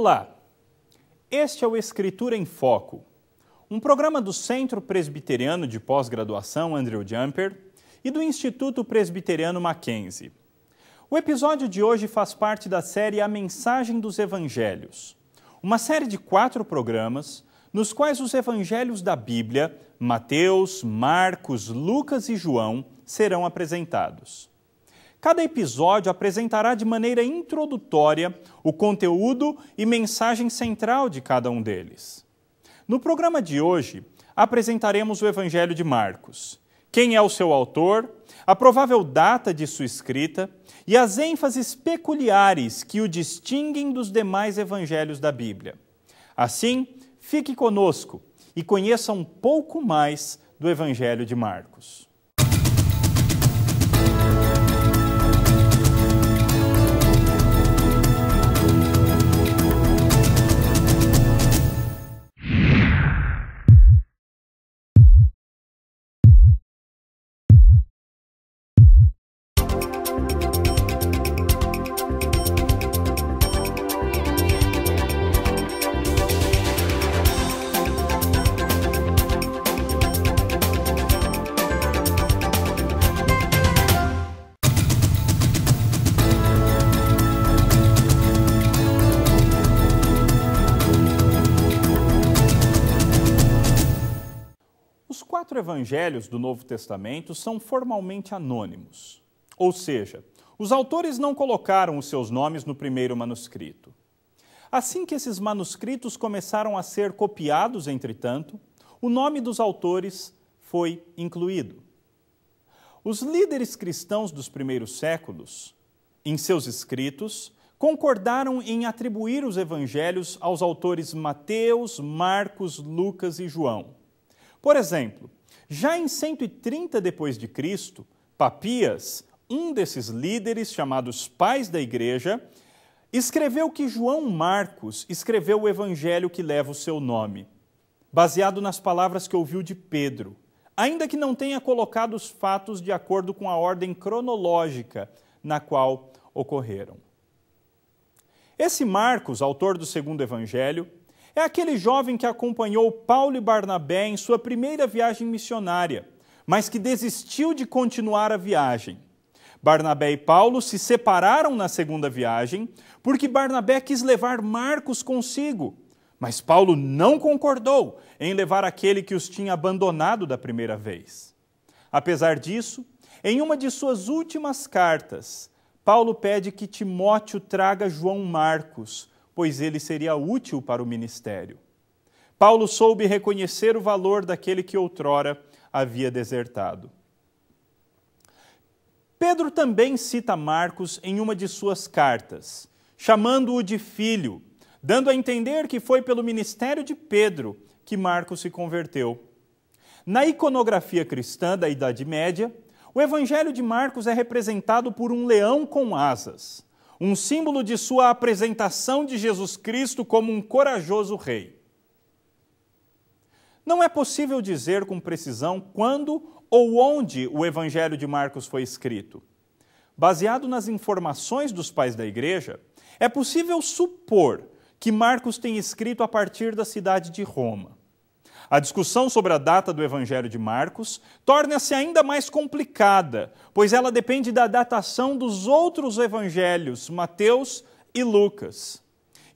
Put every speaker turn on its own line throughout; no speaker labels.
Olá! Este é o Escritura em Foco, um programa do Centro Presbiteriano de Pós-Graduação Andrew Jumper e do Instituto Presbiteriano Mackenzie. O episódio de hoje faz parte da série A Mensagem dos Evangelhos, uma série de quatro programas nos quais os evangelhos da Bíblia, Mateus, Marcos, Lucas e João, serão apresentados. Cada episódio apresentará de maneira introdutória o conteúdo e mensagem central de cada um deles. No programa de hoje, apresentaremos o Evangelho de Marcos, quem é o seu autor, a provável data de sua escrita e as ênfases peculiares que o distinguem dos demais evangelhos da Bíblia. Assim, fique conosco e conheça um pouco mais do Evangelho de Marcos. evangelhos do Novo Testamento são formalmente anônimos, ou seja, os autores não colocaram os seus nomes no primeiro manuscrito. Assim que esses manuscritos começaram a ser copiados, entretanto, o nome dos autores foi incluído. Os líderes cristãos dos primeiros séculos, em seus escritos, concordaram em atribuir os evangelhos aos autores Mateus, Marcos, Lucas e João. Por exemplo, já em 130 depois de Cristo, Papias, um desses líderes chamados pais da igreja, escreveu que João Marcos escreveu o evangelho que leva o seu nome, baseado nas palavras que ouviu de Pedro, ainda que não tenha colocado os fatos de acordo com a ordem cronológica na qual ocorreram. Esse Marcos, autor do segundo evangelho, é aquele jovem que acompanhou Paulo e Barnabé em sua primeira viagem missionária, mas que desistiu de continuar a viagem. Barnabé e Paulo se separaram na segunda viagem porque Barnabé quis levar Marcos consigo, mas Paulo não concordou em levar aquele que os tinha abandonado da primeira vez. Apesar disso, em uma de suas últimas cartas, Paulo pede que Timóteo traga João Marcos, pois ele seria útil para o ministério. Paulo soube reconhecer o valor daquele que outrora havia desertado. Pedro também cita Marcos em uma de suas cartas, chamando-o de filho, dando a entender que foi pelo ministério de Pedro que Marcos se converteu. Na iconografia cristã da Idade Média, o Evangelho de Marcos é representado por um leão com asas um símbolo de sua apresentação de Jesus Cristo como um corajoso rei. Não é possível dizer com precisão quando ou onde o Evangelho de Marcos foi escrito. Baseado nas informações dos pais da igreja, é possível supor que Marcos tem escrito a partir da cidade de Roma. A discussão sobre a data do Evangelho de Marcos torna-se ainda mais complicada, pois ela depende da datação dos outros evangelhos, Mateus e Lucas.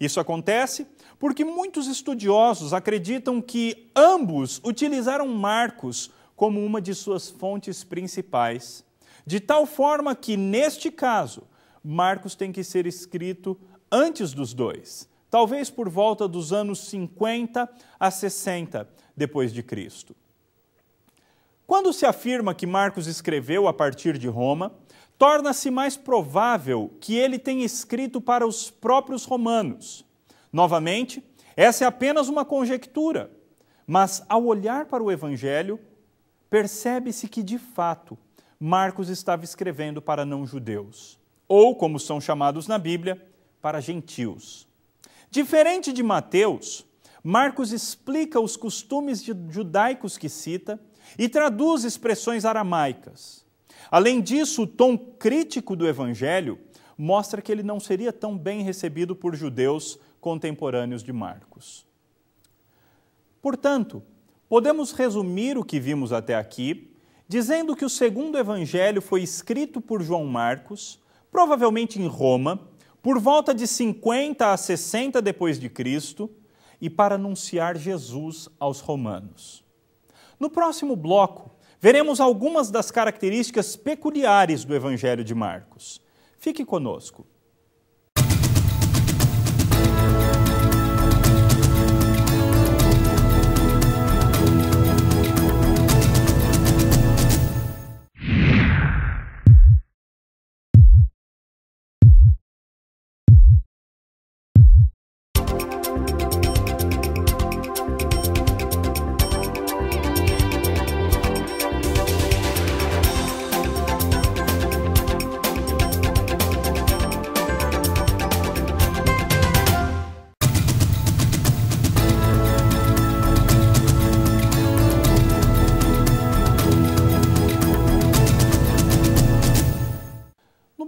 Isso acontece porque muitos estudiosos acreditam que ambos utilizaram Marcos como uma de suas fontes principais, de tal forma que, neste caso, Marcos tem que ser escrito antes dos dois talvez por volta dos anos 50 a 60 depois de Cristo. Quando se afirma que Marcos escreveu a partir de Roma, torna-se mais provável que ele tenha escrito para os próprios romanos. Novamente, essa é apenas uma conjectura, mas ao olhar para o evangelho, percebe-se que de fato Marcos estava escrevendo para não-judeus, ou como são chamados na Bíblia, para gentios. Diferente de Mateus, Marcos explica os costumes judaicos que cita e traduz expressões aramaicas. Além disso, o tom crítico do evangelho mostra que ele não seria tão bem recebido por judeus contemporâneos de Marcos. Portanto, podemos resumir o que vimos até aqui dizendo que o segundo evangelho foi escrito por João Marcos, provavelmente em Roma, por volta de 50 a 60 depois de Cristo e para anunciar Jesus aos romanos. No próximo bloco, veremos algumas das características peculiares do Evangelho de Marcos. Fique conosco.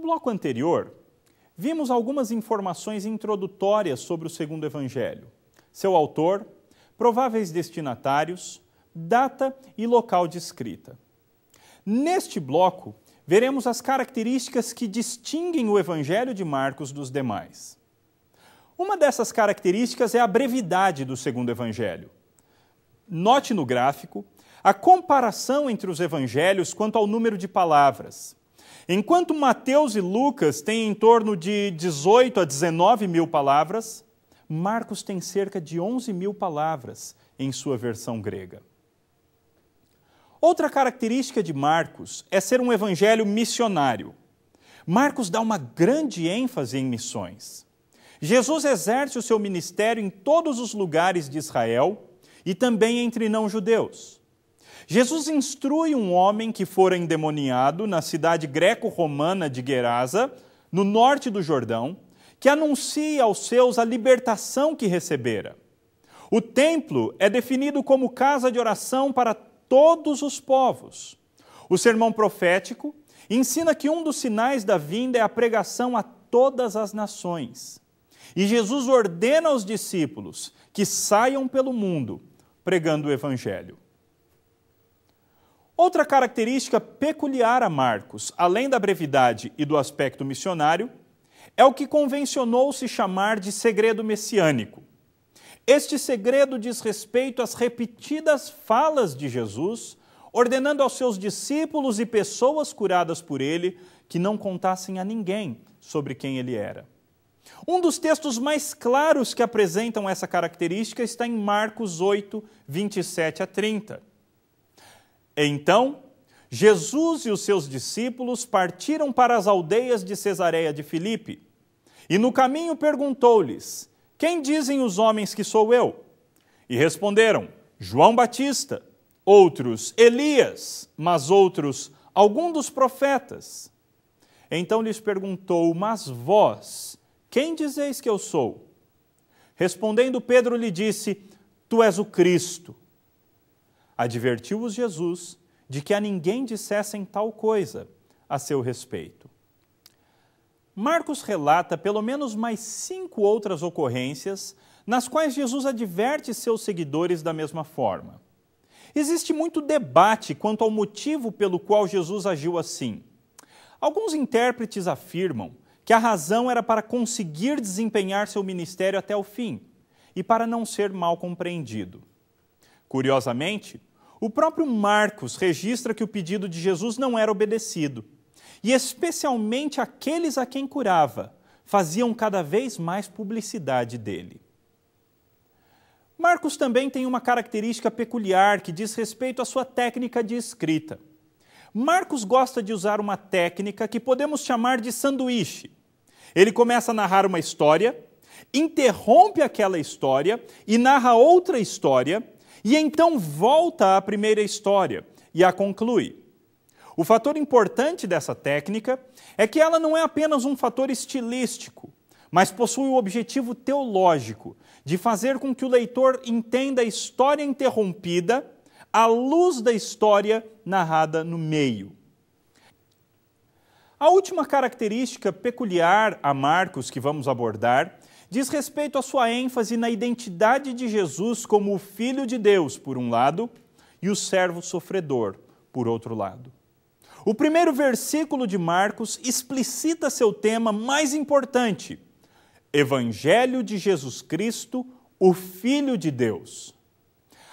bloco anterior, vimos algumas informações introdutórias sobre o segundo evangelho, seu autor, prováveis destinatários, data e local de escrita. Neste bloco, veremos as características que distinguem o evangelho de Marcos dos demais. Uma dessas características é a brevidade do segundo evangelho. Note no gráfico a comparação entre os evangelhos quanto ao número de palavras. Enquanto Mateus e Lucas têm em torno de 18 a 19 mil palavras, Marcos tem cerca de 11 mil palavras em sua versão grega. Outra característica de Marcos é ser um evangelho missionário. Marcos dá uma grande ênfase em missões. Jesus exerce o seu ministério em todos os lugares de Israel e também entre não-judeus. Jesus instrui um homem que fora endemoniado na cidade greco-romana de Gerasa, no norte do Jordão, que anuncia aos seus a libertação que recebera. O templo é definido como casa de oração para todos os povos. O sermão profético ensina que um dos sinais da vinda é a pregação a todas as nações. E Jesus ordena aos discípulos que saiam pelo mundo pregando o Evangelho. Outra característica peculiar a Marcos, além da brevidade e do aspecto missionário, é o que convencionou se chamar de segredo messiânico. Este segredo diz respeito às repetidas falas de Jesus, ordenando aos seus discípulos e pessoas curadas por ele que não contassem a ninguém sobre quem ele era. Um dos textos mais claros que apresentam essa característica está em Marcos 8, 27 a 30. Então, Jesus e os seus discípulos partiram para as aldeias de Cesareia de Filipe. E no caminho perguntou-lhes: Quem dizem os homens que sou eu? E responderam: João Batista, outros Elias, mas outros algum dos profetas. Então lhes perguntou: Mas vós, quem dizeis que eu sou? Respondendo Pedro lhe disse: Tu és o Cristo. Advertiu-os Jesus de que a ninguém dissessem tal coisa a seu respeito. Marcos relata pelo menos mais cinco outras ocorrências nas quais Jesus adverte seus seguidores da mesma forma. Existe muito debate quanto ao motivo pelo qual Jesus agiu assim. Alguns intérpretes afirmam que a razão era para conseguir desempenhar seu ministério até o fim e para não ser mal compreendido. Curiosamente, o próprio Marcos registra que o pedido de Jesus não era obedecido, e especialmente aqueles a quem curava faziam cada vez mais publicidade dele. Marcos também tem uma característica peculiar que diz respeito à sua técnica de escrita. Marcos gosta de usar uma técnica que podemos chamar de sanduíche. Ele começa a narrar uma história, interrompe aquela história e narra outra história e então volta à primeira história e a conclui. O fator importante dessa técnica é que ela não é apenas um fator estilístico, mas possui o objetivo teológico de fazer com que o leitor entenda a história interrompida à luz da história narrada no meio. A última característica peculiar a Marcos que vamos abordar diz respeito à sua ênfase na identidade de Jesus como o Filho de Deus, por um lado, e o servo sofredor, por outro lado. O primeiro versículo de Marcos explicita seu tema mais importante: Evangelho de Jesus Cristo, o Filho de Deus.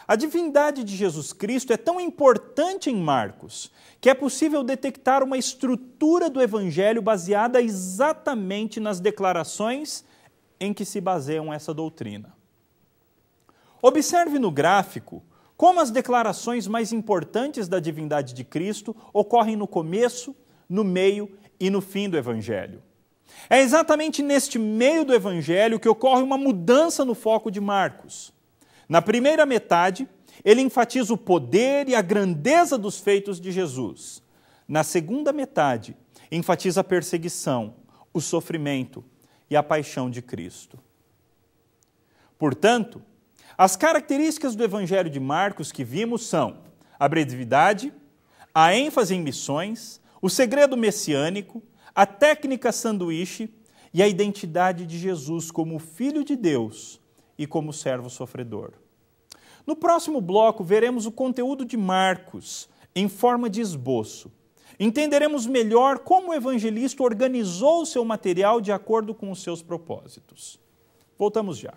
A divindade de Jesus Cristo é tão importante em Marcos que é possível detectar uma estrutura do Evangelho baseada exatamente nas declarações em que se baseiam essa doutrina. Observe no gráfico como as declarações mais importantes da divindade de Cristo ocorrem no começo, no meio e no fim do Evangelho. É exatamente neste meio do Evangelho que ocorre uma mudança no foco de Marcos. Na primeira metade, ele enfatiza o poder e a grandeza dos feitos de Jesus. Na segunda metade, enfatiza a perseguição, o sofrimento e a paixão de Cristo. Portanto, as características do Evangelho de Marcos que vimos são a brevidade, a ênfase em missões, o segredo messiânico, a técnica sanduíche e a identidade de Jesus como Filho de Deus e como servo sofredor. No próximo bloco, veremos o conteúdo de Marcos em forma de esboço entenderemos melhor como o evangelista organizou o seu material de acordo com os seus propósitos. Voltamos já.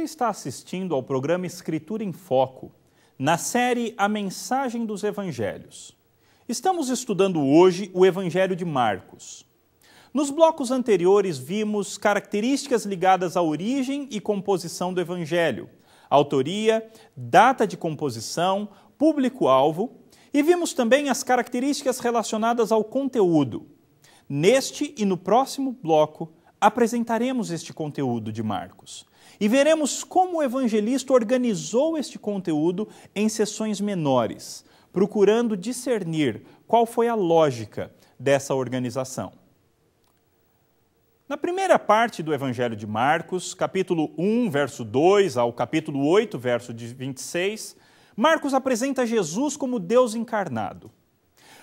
Você está assistindo ao programa Escritura em Foco, na série A Mensagem dos Evangelhos. Estamos estudando hoje o Evangelho de Marcos. Nos blocos anteriores vimos características ligadas à origem e composição do Evangelho, autoria, data de composição, público-alvo e vimos também as características relacionadas ao conteúdo. Neste e no próximo bloco, apresentaremos este conteúdo de Marcos e veremos como o evangelista organizou este conteúdo em sessões menores, procurando discernir qual foi a lógica dessa organização. Na primeira parte do Evangelho de Marcos, capítulo 1, verso 2 ao capítulo 8, verso 26, Marcos apresenta Jesus como Deus encarnado.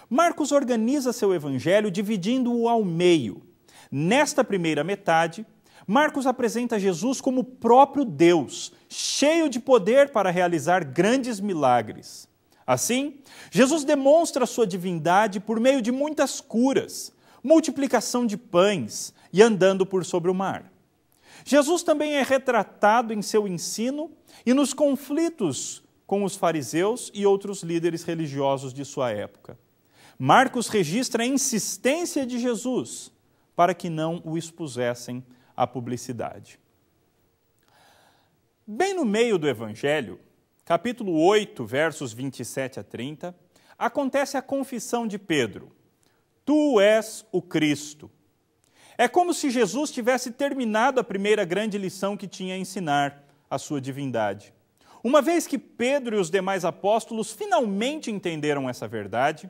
Marcos organiza seu evangelho dividindo-o ao meio, Nesta primeira metade, Marcos apresenta Jesus como o próprio Deus, cheio de poder para realizar grandes milagres. Assim, Jesus demonstra sua divindade por meio de muitas curas, multiplicação de pães e andando por sobre o mar. Jesus também é retratado em seu ensino e nos conflitos com os fariseus e outros líderes religiosos de sua época. Marcos registra a insistência de Jesus para que não o expusessem à publicidade. Bem no meio do Evangelho, capítulo 8, versos 27 a 30, acontece a confissão de Pedro: Tu és o Cristo. É como se Jesus tivesse terminado a primeira grande lição que tinha a ensinar, a sua divindade. Uma vez que Pedro e os demais apóstolos finalmente entenderam essa verdade,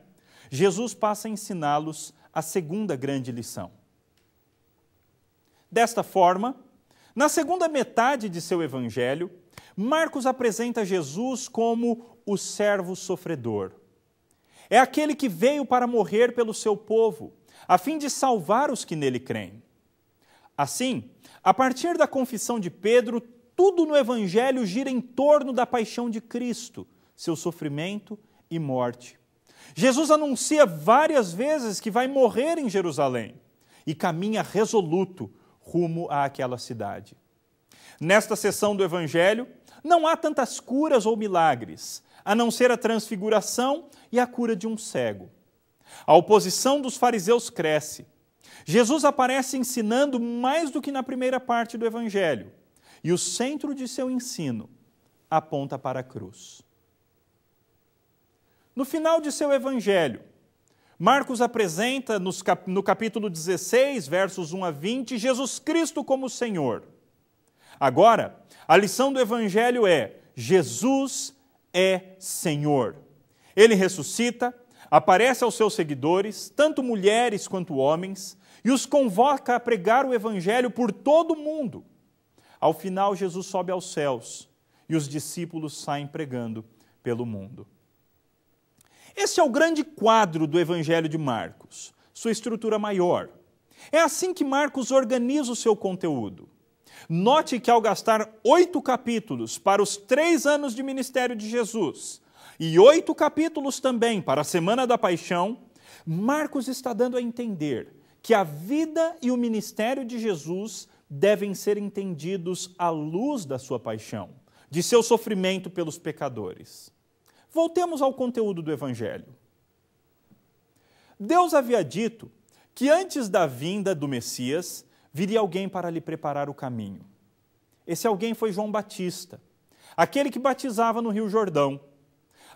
Jesus passa a ensiná-los a segunda grande lição. Desta forma, na segunda metade de seu evangelho, Marcos apresenta Jesus como o servo sofredor. É aquele que veio para morrer pelo seu povo, a fim de salvar os que nele creem. Assim, a partir da confissão de Pedro, tudo no Evangelho gira em torno da paixão de Cristo, seu sofrimento e morte. Jesus anuncia várias vezes que vai morrer em Jerusalém e caminha resoluto rumo àquela cidade. Nesta sessão do Evangelho, não há tantas curas ou milagres, a não ser a transfiguração e a cura de um cego. A oposição dos fariseus cresce. Jesus aparece ensinando mais do que na primeira parte do Evangelho, e o centro de seu ensino aponta para a cruz. No final de seu Evangelho, Marcos apresenta no capítulo 16, versos 1 a 20, Jesus Cristo como Senhor. Agora, a lição do Evangelho é: Jesus é Senhor. Ele ressuscita, aparece aos seus seguidores, tanto mulheres quanto homens, e os convoca a pregar o Evangelho por todo o mundo. Ao final, Jesus sobe aos céus e os discípulos saem pregando pelo mundo. Esse é o grande quadro do Evangelho de Marcos, sua estrutura maior. É assim que Marcos organiza o seu conteúdo. Note que ao gastar oito capítulos para os três anos de ministério de Jesus e oito capítulos também para a Semana da Paixão, Marcos está dando a entender que a vida e o ministério de Jesus devem ser entendidos à luz da sua paixão, de seu sofrimento pelos pecadores. Voltemos ao conteúdo do Evangelho. Deus havia dito que antes da vinda do Messias viria alguém para lhe preparar o caminho. Esse alguém foi João Batista, aquele que batizava no Rio Jordão.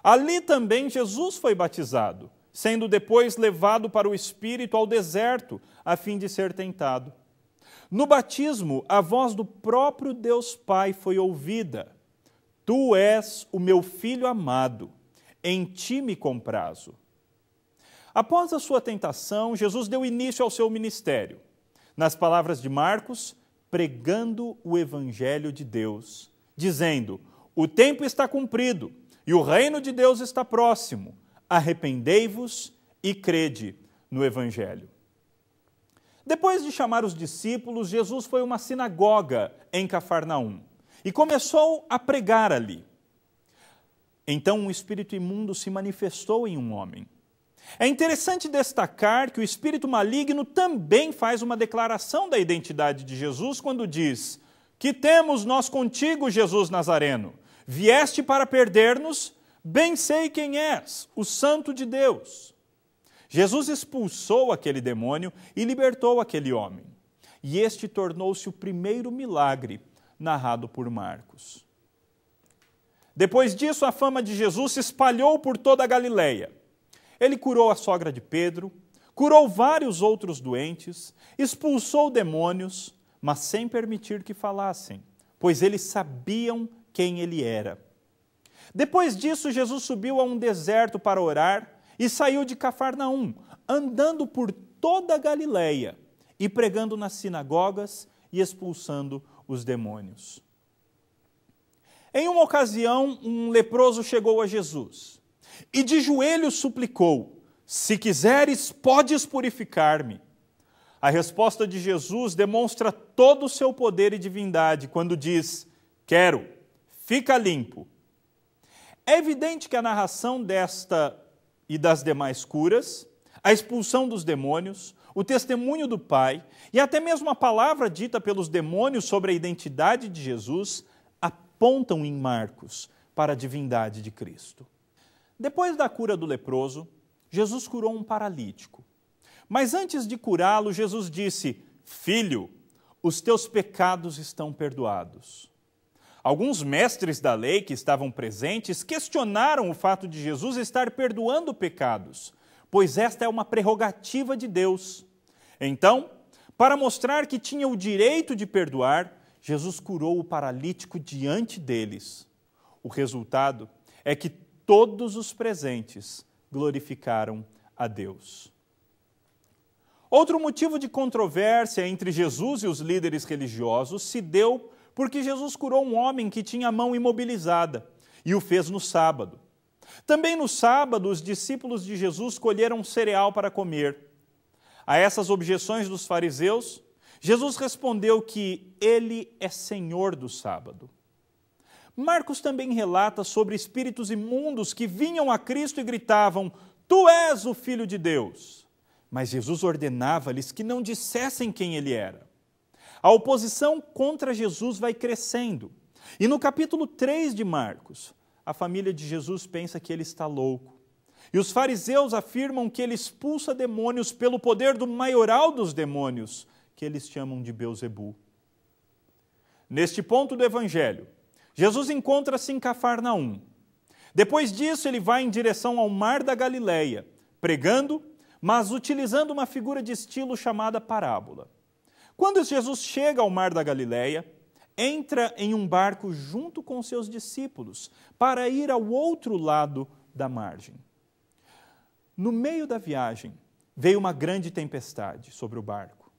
Ali também Jesus foi batizado, sendo depois levado para o Espírito ao deserto, a fim de ser tentado. No batismo, a voz do próprio Deus Pai foi ouvida Tu és o meu filho amado, em ti me comprazo. Após a sua tentação, Jesus deu início ao seu ministério, nas palavras de Marcos, pregando o evangelho de Deus, dizendo: O tempo está cumprido e o reino de Deus está próximo. Arrependei-vos e crede no evangelho. Depois de chamar os discípulos, Jesus foi a uma sinagoga em Cafarnaum e começou a pregar ali. Então um espírito imundo se manifestou em um homem. É interessante destacar que o espírito maligno também faz uma declaração da identidade de Jesus quando diz: Que temos nós contigo, Jesus Nazareno? Vieste para perder-nos? Bem sei quem és, o Santo de Deus. Jesus expulsou aquele demônio e libertou aquele homem. E este tornou-se o primeiro milagre narrado por Marcos. Depois disso, a fama de Jesus se espalhou por toda a Galileia. Ele curou a sogra de Pedro, curou vários outros doentes, expulsou demônios, mas sem permitir que falassem, pois eles sabiam quem ele era. Depois disso, Jesus subiu a um deserto para orar e saiu de Cafarnaum, andando por toda a Galileia e pregando nas sinagogas e expulsando os demônios. Em uma ocasião, um leproso chegou a Jesus e de joelhos suplicou: Se quiseres, podes purificar-me. A resposta de Jesus demonstra todo o seu poder e divindade quando diz: Quero, fica limpo. É evidente que a narração desta e das demais curas, a expulsão dos demônios, o testemunho do Pai e até mesmo a palavra dita pelos demônios sobre a identidade de Jesus apontam em Marcos para a divindade de Cristo. Depois da cura do leproso, Jesus curou um paralítico. Mas antes de curá-lo, Jesus disse: Filho, os teus pecados estão perdoados. Alguns mestres da lei que estavam presentes questionaram o fato de Jesus estar perdoando pecados pois esta é uma prerrogativa de Deus. Então, para mostrar que tinha o direito de perdoar, Jesus curou o paralítico diante deles. O resultado é que todos os presentes glorificaram a Deus. Outro motivo de controvérsia entre Jesus e os líderes religiosos se deu porque Jesus curou um homem que tinha a mão imobilizada e o fez no sábado. Também no sábado, os discípulos de Jesus colheram cereal para comer. A essas objeções dos fariseus, Jesus respondeu que ele é senhor do sábado. Marcos também relata sobre espíritos imundos que vinham a Cristo e gritavam: Tu és o Filho de Deus. Mas Jesus ordenava-lhes que não dissessem quem ele era. A oposição contra Jesus vai crescendo. E no capítulo 3 de Marcos, a família de Jesus pensa que ele está louco. E os fariseus afirmam que ele expulsa demônios pelo poder do maioral dos demônios, que eles chamam de Beuzebu. Neste ponto do evangelho, Jesus encontra-se em Cafarnaum. Depois disso, ele vai em direção ao mar da Galileia, pregando, mas utilizando uma figura de estilo chamada parábola. Quando Jesus chega ao mar da Galileia, entra em um barco junto com seus discípulos para ir ao outro lado da margem. No meio da viagem, veio uma grande tempestade sobre o barco.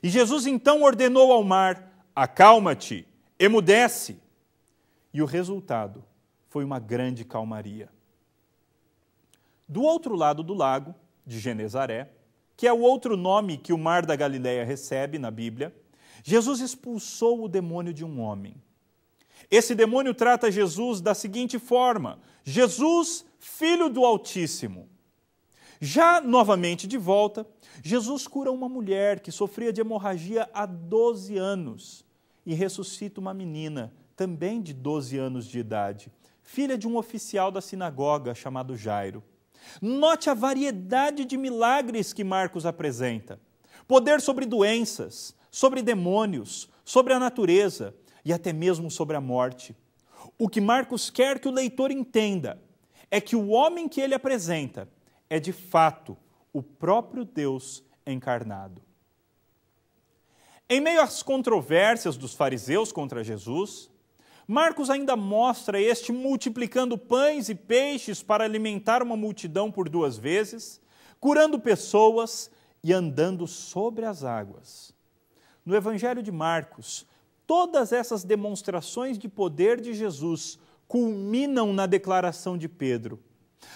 E Jesus então ordenou ao mar: Acalma-te, emudece. E o resultado foi uma grande calmaria. Do outro lado do lago, de Genezaré, que é o outro nome que o Mar da Galileia recebe na Bíblia, Jesus expulsou o demônio de um homem. Esse demônio trata Jesus da seguinte forma: Jesus, filho do Altíssimo. Já novamente de volta, Jesus cura uma mulher que sofria de hemorragia há 12 anos e ressuscita uma menina, também de 12 anos de idade, filha de um oficial da sinagoga chamado Jairo. Note a variedade de milagres que Marcos apresenta: poder sobre doenças, sobre demônios, sobre a natureza e até mesmo sobre a morte. O que Marcos quer que o leitor entenda é que o homem que ele apresenta é de fato o próprio Deus encarnado. Em meio às controvérsias dos fariseus contra Jesus, Marcos ainda mostra este multiplicando pães e peixes para alimentar uma multidão por duas vezes, curando pessoas e andando sobre as águas. No Evangelho de Marcos, todas essas demonstrações de poder de Jesus culminam na declaração de Pedro.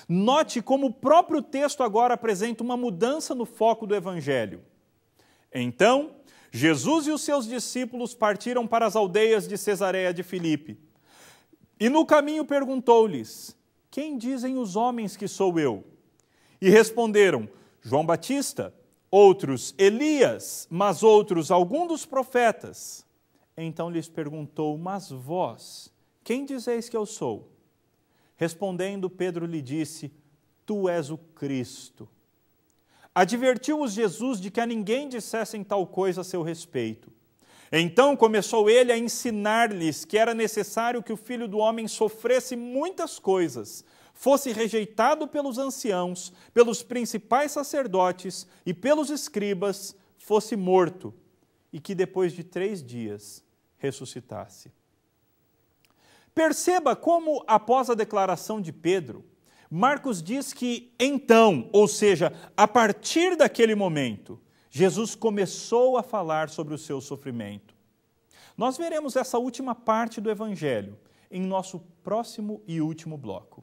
Note como o próprio texto agora apresenta uma mudança no foco do Evangelho. Então, Jesus e os seus discípulos partiram para as aldeias de Cesareia de Filipe. E no caminho perguntou-lhes: Quem dizem os homens que sou eu? E responderam: João Batista, outros Elias, mas outros algum dos profetas. Então lhes perguntou: Mas vós, quem dizeis que eu sou? Respondendo, Pedro lhe disse: Tu és o Cristo. Advertiu-os Jesus de que a ninguém dissessem tal coisa a seu respeito. Então começou ele a ensinar-lhes que era necessário que o filho do homem sofresse muitas coisas fosse rejeitado pelos anciãos, pelos principais sacerdotes e pelos escribas, fosse morto e que depois de três dias ressuscitasse. Perceba como, após a declaração de Pedro, Marcos diz que então, ou seja, a partir daquele momento, Jesus começou a falar sobre o seu sofrimento. Nós veremos essa última parte do Evangelho em nosso próximo e último bloco.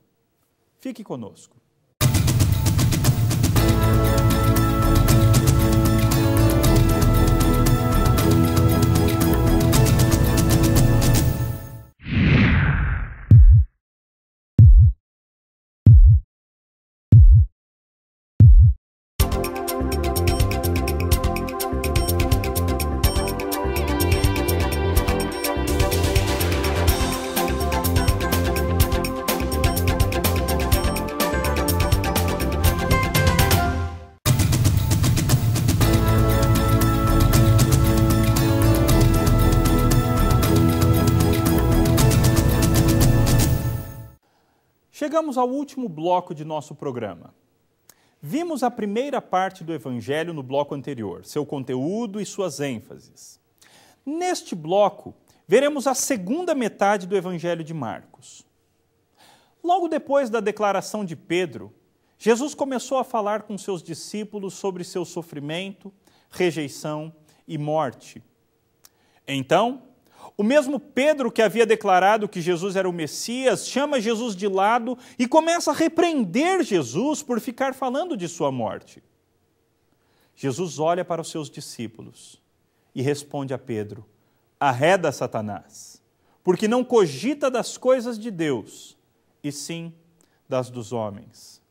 Fique conosco. chegamos ao último bloco de nosso programa. Vimos a primeira parte do Evangelho no bloco anterior, seu conteúdo e suas ênfases. Neste bloco, veremos a segunda metade do Evangelho de Marcos. Logo depois da declaração de Pedro, Jesus começou a falar com seus discípulos sobre seu sofrimento, rejeição e morte. Então, o mesmo Pedro que havia declarado que Jesus era o Messias chama Jesus de lado e começa a repreender Jesus por ficar falando de sua morte. Jesus olha para os seus discípulos e responde a Pedro: Arreda Satanás, porque não cogita das coisas de Deus, e sim das dos homens.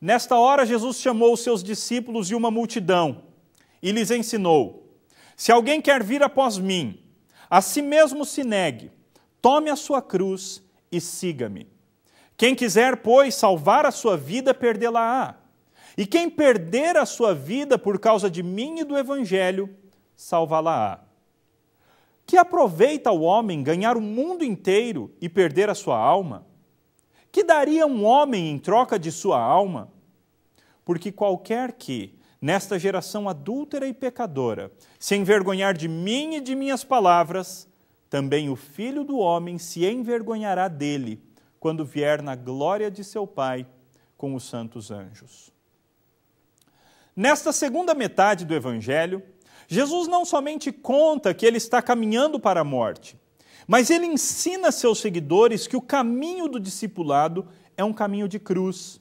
Nesta hora, Jesus chamou os seus discípulos e uma multidão e lhes ensinou se alguém quer vir após mim, a si mesmo se negue, tome a sua cruz e siga-me. Quem quiser, pois, salvar a sua vida, perdê-la-á. E quem perder a sua vida por causa de mim e do Evangelho, salvá-la-á. Que aproveita o homem ganhar o mundo inteiro e perder a sua alma? Que daria um homem em troca de sua alma? Porque qualquer que, nesta geração adúltera e pecadora, se envergonhar de mim e de minhas palavras, também o filho do homem se envergonhará dele, quando vier na glória de seu Pai com os santos anjos. Nesta segunda metade do Evangelho, Jesus não somente conta que ele está caminhando para a morte, mas ele ensina seus seguidores que o caminho do discipulado é um caminho de cruz,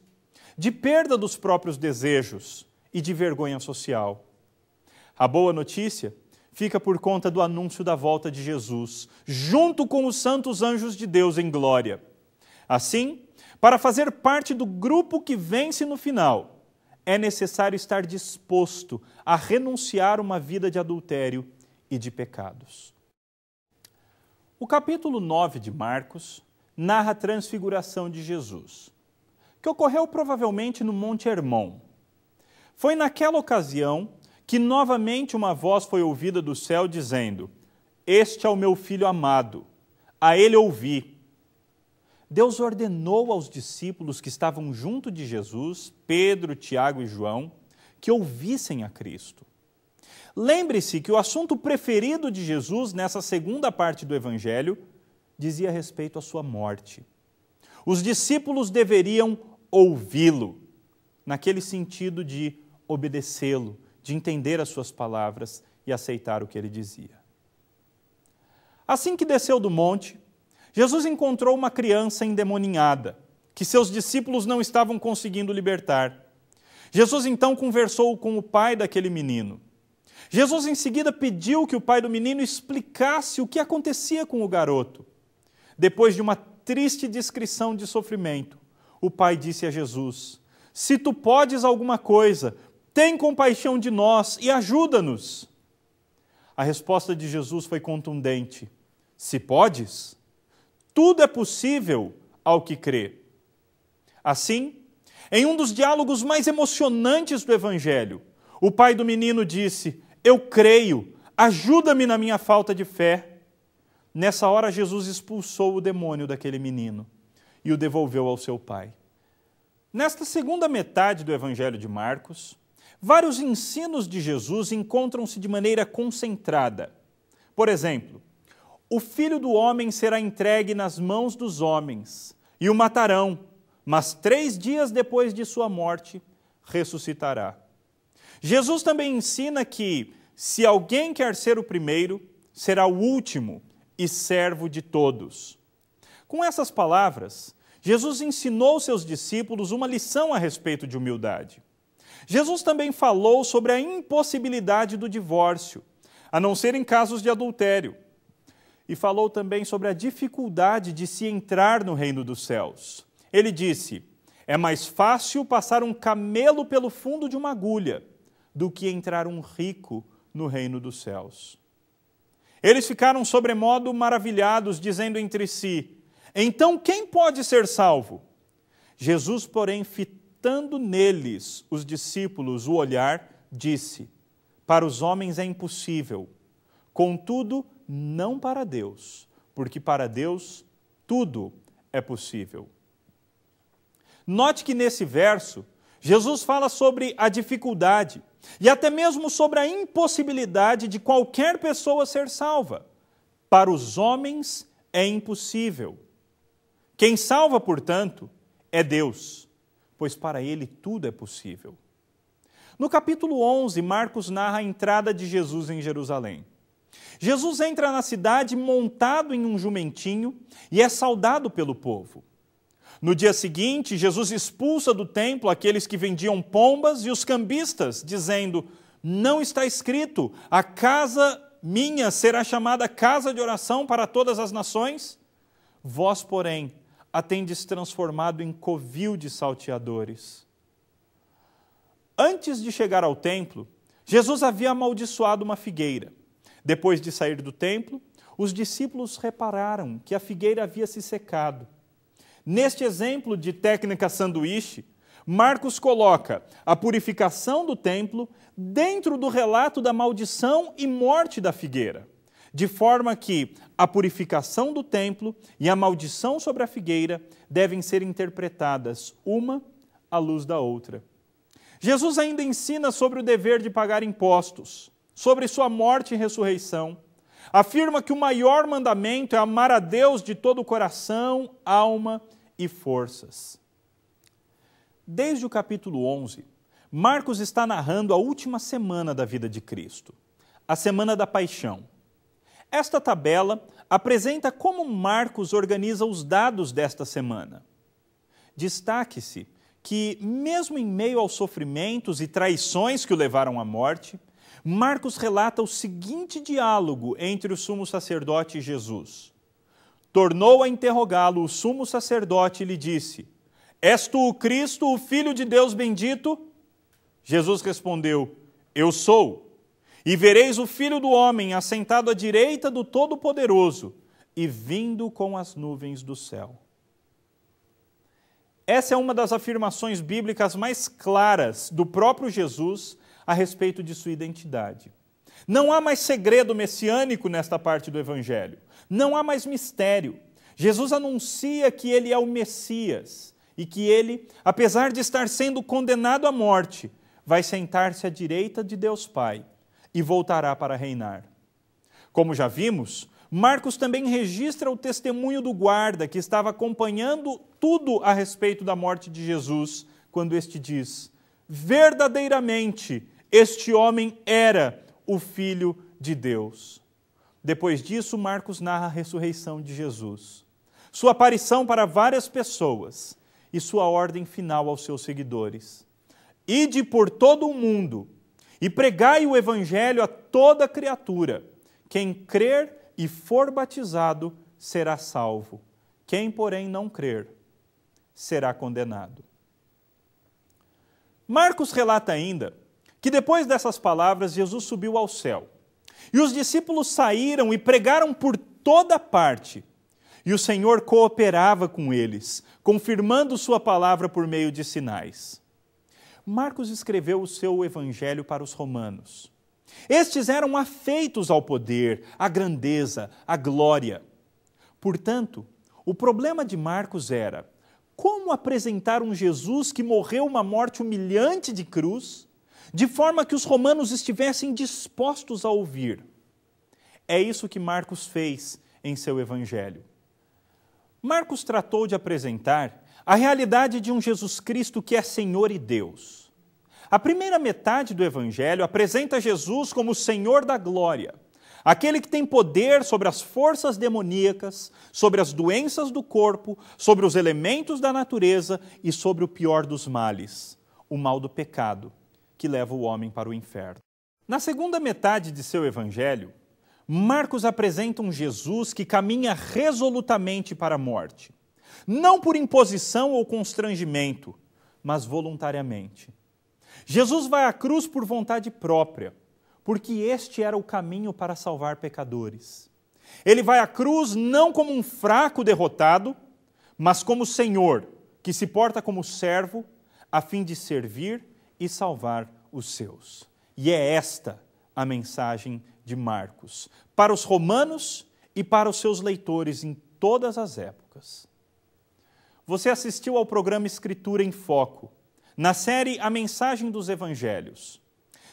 de perda dos próprios desejos, e de vergonha social. A boa notícia fica por conta do anúncio da volta de Jesus, junto com os santos anjos de Deus em glória. Assim, para fazer parte do grupo que vence no final, é necessário estar disposto a renunciar uma vida de adultério e de pecados. O capítulo 9 de Marcos narra a transfiguração de Jesus, que ocorreu provavelmente no Monte Hermon, foi naquela ocasião que novamente uma voz foi ouvida do céu dizendo: Este é o meu filho amado, a ele ouvi. Deus ordenou aos discípulos que estavam junto de Jesus, Pedro, Tiago e João, que ouvissem a Cristo. Lembre-se que o assunto preferido de Jesus nessa segunda parte do Evangelho dizia respeito à sua morte. Os discípulos deveriam ouvi-lo, naquele sentido de obedecê-lo, de entender as suas palavras e aceitar o que ele dizia. Assim que desceu do monte, Jesus encontrou uma criança endemoninhada, que seus discípulos não estavam conseguindo libertar. Jesus então conversou com o pai daquele menino. Jesus em seguida pediu que o pai do menino explicasse o que acontecia com o garoto. Depois de uma triste descrição de sofrimento, o pai disse a Jesus: Se tu podes alguma coisa, tem compaixão de nós e ajuda-nos. A resposta de Jesus foi contundente: Se podes, tudo é possível ao que crê. Assim, em um dos diálogos mais emocionantes do Evangelho, o pai do menino disse: Eu creio, ajuda-me na minha falta de fé. Nessa hora, Jesus expulsou o demônio daquele menino e o devolveu ao seu pai. Nesta segunda metade do Evangelho de Marcos, Vários ensinos de Jesus encontram-se de maneira concentrada. Por exemplo, o filho do homem será entregue nas mãos dos homens e o matarão, mas três dias depois de sua morte ressuscitará. Jesus também ensina que, se alguém quer ser o primeiro, será o último e servo de todos. Com essas palavras, Jesus ensinou seus discípulos uma lição a respeito de humildade. Jesus também falou sobre a impossibilidade do divórcio, a não ser em casos de adultério. E falou também sobre a dificuldade de se entrar no reino dos céus. Ele disse: É mais fácil passar um camelo pelo fundo de uma agulha do que entrar um rico no reino dos céus. Eles ficaram sobremodo maravilhados, dizendo entre si: Então quem pode ser salvo? Jesus, porém, fitando neles os discípulos o olhar, disse: Para os homens é impossível, contudo, não para Deus, porque para Deus tudo é possível. Note que nesse verso, Jesus fala sobre a dificuldade e até mesmo sobre a impossibilidade de qualquer pessoa ser salva. Para os homens é impossível. Quem salva, portanto, é Deus pois para ele tudo é possível. No capítulo 11, Marcos narra a entrada de Jesus em Jerusalém. Jesus entra na cidade montado em um jumentinho e é saudado pelo povo. No dia seguinte, Jesus expulsa do templo aqueles que vendiam pombas e os cambistas, dizendo: Não está escrito, a casa minha será chamada casa de oração para todas as nações? Vós, porém, a tendes transformado em covil de salteadores. Antes de chegar ao templo, Jesus havia amaldiçoado uma figueira. Depois de sair do templo, os discípulos repararam que a figueira havia se secado. Neste exemplo de técnica sanduíche, Marcos coloca a purificação do templo dentro do relato da maldição e morte da figueira de forma que a purificação do templo e a maldição sobre a figueira devem ser interpretadas uma à luz da outra. Jesus ainda ensina sobre o dever de pagar impostos, sobre sua morte e ressurreição. Afirma que o maior mandamento é amar a Deus de todo o coração, alma e forças. Desde o capítulo 11, Marcos está narrando a última semana da vida de Cristo, a semana da paixão esta tabela apresenta como Marcos organiza os dados desta semana. Destaque-se que, mesmo em meio aos sofrimentos e traições que o levaram à morte, Marcos relata o seguinte diálogo entre o sumo sacerdote e Jesus. Tornou a interrogá-lo o sumo sacerdote e lhe disse: És tu o Cristo, o Filho de Deus bendito? Jesus respondeu: Eu sou. E vereis o Filho do Homem assentado à direita do Todo-Poderoso e vindo com as nuvens do céu. Essa é uma das afirmações bíblicas mais claras do próprio Jesus a respeito de sua identidade. Não há mais segredo messiânico nesta parte do Evangelho. Não há mais mistério. Jesus anuncia que ele é o Messias e que ele, apesar de estar sendo condenado à morte, vai sentar-se à direita de Deus Pai e voltará para reinar. Como já vimos, Marcos também registra o testemunho do guarda que estava acompanhando tudo a respeito da morte de Jesus, quando este diz: Verdadeiramente, este homem era o Filho de Deus. Depois disso, Marcos narra a ressurreição de Jesus, sua aparição para várias pessoas e sua ordem final aos seus seguidores: Ide por todo o mundo e pregai o evangelho a toda criatura. Quem crer e for batizado será salvo. Quem, porém, não crer será condenado. Marcos relata ainda que depois dessas palavras Jesus subiu ao céu. E os discípulos saíram e pregaram por toda parte. E o Senhor cooperava com eles, confirmando sua palavra por meio de sinais. Marcos escreveu o seu evangelho para os romanos. Estes eram afeitos ao poder, à grandeza, à glória. Portanto, o problema de Marcos era como apresentar um Jesus que morreu uma morte humilhante de cruz, de forma que os romanos estivessem dispostos a ouvir. É isso que Marcos fez em seu evangelho. Marcos tratou de apresentar a realidade de um Jesus Cristo que é Senhor e Deus. A primeira metade do Evangelho apresenta Jesus como o Senhor da glória, aquele que tem poder sobre as forças demoníacas, sobre as doenças do corpo, sobre os elementos da natureza e sobre o pior dos males, o mal do pecado, que leva o homem para o inferno. Na segunda metade de seu Evangelho, Marcos apresenta um Jesus que caminha resolutamente para a morte não por imposição ou constrangimento, mas voluntariamente. Jesus vai à cruz por vontade própria, porque este era o caminho para salvar pecadores. Ele vai à cruz não como um fraco derrotado, mas como Senhor, que se porta como servo, a fim de servir e salvar os seus. E é esta a mensagem de Marcos, para os romanos e para os seus leitores em todas as épocas você assistiu ao programa Escritura em Foco, na série A Mensagem dos Evangelhos.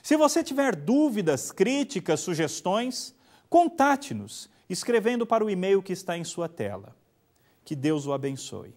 Se você tiver dúvidas, críticas, sugestões, contate-nos escrevendo para o e-mail que está em sua tela. Que Deus o abençoe.